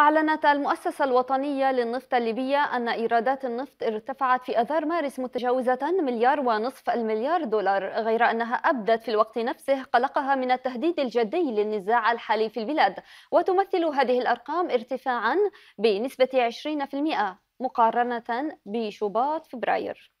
أعلنت المؤسسة الوطنية للنفط الليبية أن إيرادات النفط ارتفعت في أذار مارس متجاوزة مليار ونصف المليار دولار غير أنها أبدت في الوقت نفسه قلقها من التهديد الجدي للنزاع الحالي في البلاد وتمثل هذه الأرقام ارتفاعا بنسبة 20% مقارنة بشباط فبراير